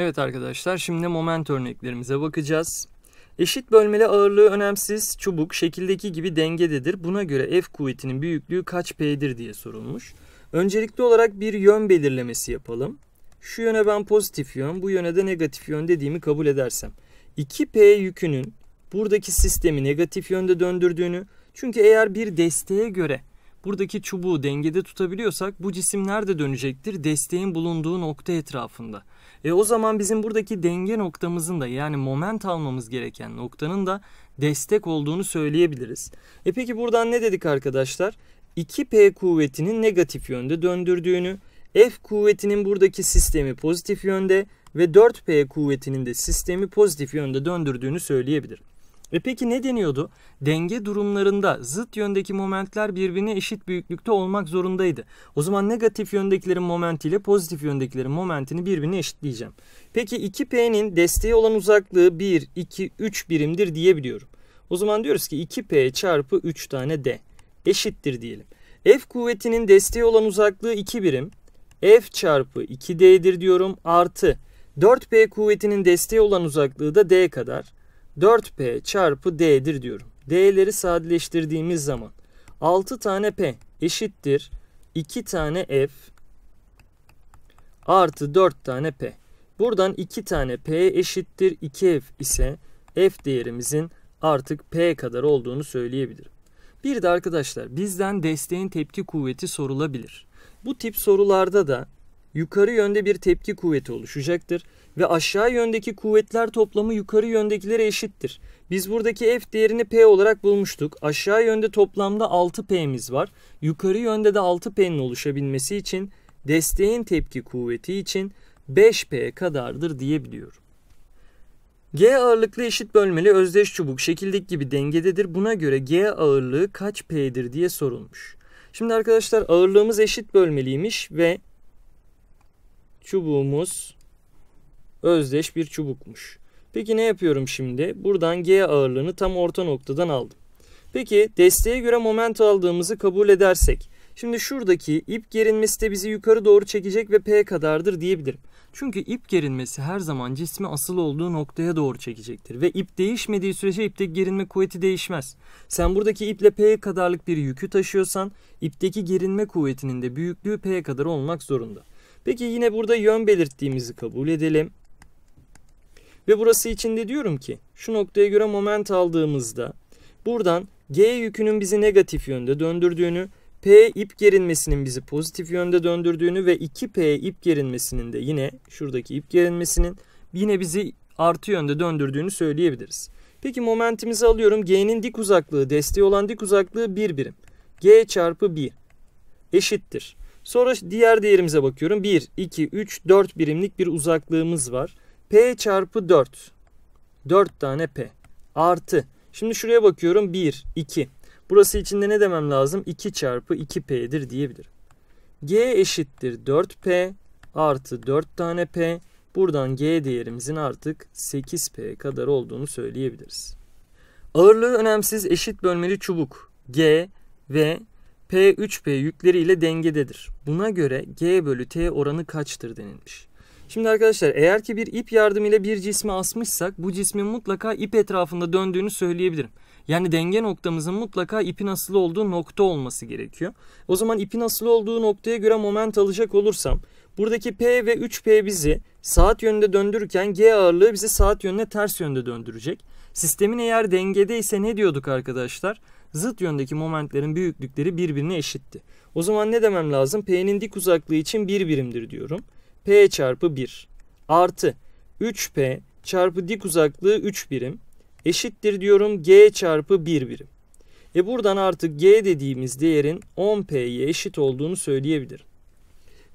Evet arkadaşlar şimdi moment örneklerimize bakacağız. Eşit bölmeli ağırlığı önemsiz, çubuk şekildeki gibi dengededir. Buna göre F kuvvetinin büyüklüğü kaç P'dir diye sorulmuş. Öncelikli olarak bir yön belirlemesi yapalım. Şu yöne ben pozitif yön, bu yöne de negatif yön dediğimi kabul edersem. 2P yükünün buradaki sistemi negatif yönde döndürdüğünü, çünkü eğer bir desteğe göre Buradaki çubuğu dengede tutabiliyorsak bu cisim nerede dönecektir desteğin bulunduğu nokta etrafında. E o zaman bizim buradaki denge noktamızın da yani moment almamız gereken noktanın da destek olduğunu söyleyebiliriz. E peki buradan ne dedik arkadaşlar? 2P kuvvetinin negatif yönde döndürdüğünü, F kuvvetinin buradaki sistemi pozitif yönde ve 4P kuvvetinin de sistemi pozitif yönde döndürdüğünü söyleyebilirim. E peki ne deniyordu? Denge durumlarında zıt yöndeki momentler birbirine eşit büyüklükte olmak zorundaydı. O zaman negatif yöndekilerin momenti ile pozitif yöndekilerin momentini birbirine eşitleyeceğim. Peki 2P'nin desteği olan uzaklığı 1, 2, 3 birimdir diyebiliyorum. O zaman diyoruz ki 2P çarpı 3 tane D eşittir diyelim. F kuvvetinin desteği olan uzaklığı 2 birim. F çarpı 2D'dir diyorum artı 4P kuvvetinin desteği olan uzaklığı da D kadar. 4P çarpı D'dir diyorum. D'leri sadeleştirdiğimiz zaman 6 tane P eşittir 2 tane F artı 4 tane P. Buradan 2 tane P eşittir 2F ise F değerimizin artık P kadar olduğunu söyleyebilirim. Bir de arkadaşlar bizden desteğin tepki kuvveti sorulabilir. Bu tip sorularda da yukarı yönde bir tepki kuvveti oluşacaktır ve aşağı yöndeki kuvvetler toplamı yukarı yöndekilere eşittir. Biz buradaki F değerini P olarak bulmuştuk. Aşağı yönde toplamda 6P'miz var. Yukarı yönde de 6P'nin oluşabilmesi için desteğin tepki kuvveti için 5P kadardır diyebiliyorum. G ağırlıklı eşit bölmeli özdeş çubuk şekildeki gibi dengededir. Buna göre G ağırlığı kaç P'dir diye sorulmuş. Şimdi arkadaşlar ağırlığımız eşit bölmeliymiş ve çubuğumuz özdeş bir çubukmuş. Peki ne yapıyorum şimdi? Buradan G ağırlığını tam orta noktadan aldım. Peki desteğe göre moment aldığımızı kabul edersek. Şimdi şuradaki ip gerilmesi de bizi yukarı doğru çekecek ve P kadardır diyebilirim. Çünkü ip gerilmesi her zaman cismi asıl olduğu noktaya doğru çekecektir. Ve ip değişmediği sürece ipteki gerilme kuvveti değişmez. Sen buradaki iple P kadarlık bir yükü taşıyorsan ipteki gerilme kuvvetinin de büyüklüğü P kadar olmak zorunda. Peki yine burada yön belirttiğimizi kabul edelim. Ve burası için de diyorum ki şu noktaya göre moment aldığımızda buradan G yükünün bizi negatif yönde döndürdüğünü, P ip gerinmesinin bizi pozitif yönde döndürdüğünü ve 2P ip gerinmesinin de yine şuradaki ip gerinmesinin yine bizi artı yönde döndürdüğünü söyleyebiliriz. Peki momentimizi alıyorum. G'nin dik uzaklığı, desteği olan dik uzaklığı 1 birim. G çarpı 1 eşittir. Sonra diğer değerimize bakıyorum. 1, 2, 3, 4 birimlik bir uzaklığımız var. P çarpı 4. 4 tane P. Artı. Şimdi şuraya bakıyorum. 1, 2. Burası içinde ne demem lazım? 2 çarpı 2P'dir diyebilirim. G eşittir 4P artı 4 tane P. Buradan G değerimizin artık 8P kadar olduğunu söyleyebiliriz. Ağırlığı önemsiz eşit bölmeli çubuk G ve P3P yükleriyle dengededir. Buna göre G bölü T oranı kaçtır denilmiş. Şimdi arkadaşlar eğer ki bir ip yardımıyla bir cismi asmışsak bu cismin mutlaka ip etrafında döndüğünü söyleyebilirim. Yani denge noktamızın mutlaka ipin asılı olduğu nokta olması gerekiyor. O zaman ipin asılı olduğu noktaya göre moment alacak olursam buradaki P ve 3P bizi saat yönünde döndürürken G ağırlığı bizi saat yönüne ters yönde döndürecek. Sistemin eğer dengede ise ne diyorduk arkadaşlar? Zıt yöndeki momentlerin büyüklükleri birbirine eşitti. O zaman ne demem lazım? P'nin dik uzaklığı için bir birimdir diyorum. P çarpı 1 artı 3P çarpı dik uzaklığı 3 birim eşittir diyorum g çarpı 1 birim. E buradan artık g dediğimiz değerin 10p'ye eşit olduğunu söyleyebilirim.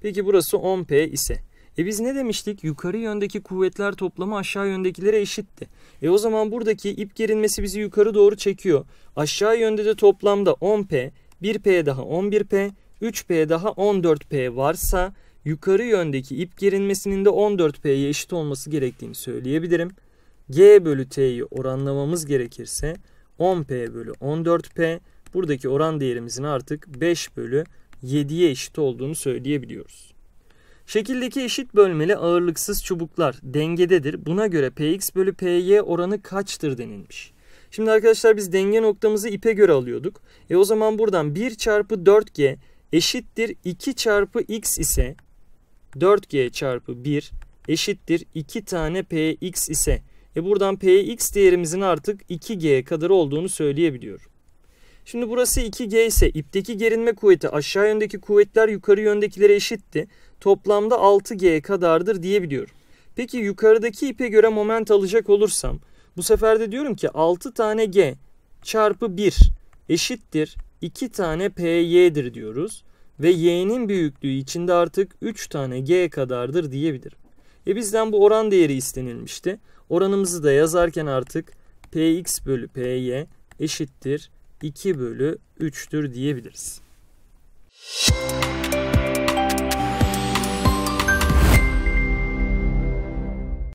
Peki burası 10p ise e biz ne demiştik? Yukarı yöndeki kuvvetler toplamı aşağı yöndekilere eşitti. E o zaman buradaki ip gerilmesi bizi yukarı doğru çekiyor. Aşağı yönde de toplamda 10p, 1p daha 11p, 3p daha 14p varsa yukarı yöndeki ip gerilmesinin de 14p'ye eşit olması gerektiğini söyleyebilirim. G bölü T'yi oranlamamız gerekirse 10P bölü 14P buradaki oran değerimizin artık 5 bölü 7'ye eşit olduğunu söyleyebiliyoruz. Şekildeki eşit bölmeli ağırlıksız çubuklar dengededir. Buna göre Px bölü Py oranı kaçtır denilmiş. Şimdi arkadaşlar biz denge noktamızı ipe göre alıyorduk. E o zaman buradan 1 çarpı 4G eşittir 2 çarpı X ise 4G çarpı 1 eşittir 2 tane Px ise e buradan px değerimizin artık 2g kadar olduğunu söyleyebiliyorum. Şimdi burası 2G ise ipteki gerinme kuvveti aşağı yöndeki kuvvetler yukarı yöndekilere eşitti. Toplamda 6G kadardır diyebiliyorum. Peki yukarıdaki ipe göre moment alacak olursam bu sefer de diyorum ki 6 tane G çarpı 1 eşittir 2 tane PY'dir diyoruz. Ve Y'nin büyüklüğü içinde artık 3 tane G kadardır diyebilirim. E bizden bu oran değeri istenilmişti. Oranımızı da yazarken artık px bölü py eşittir 2 bölü 3'tür diyebiliriz. Müzik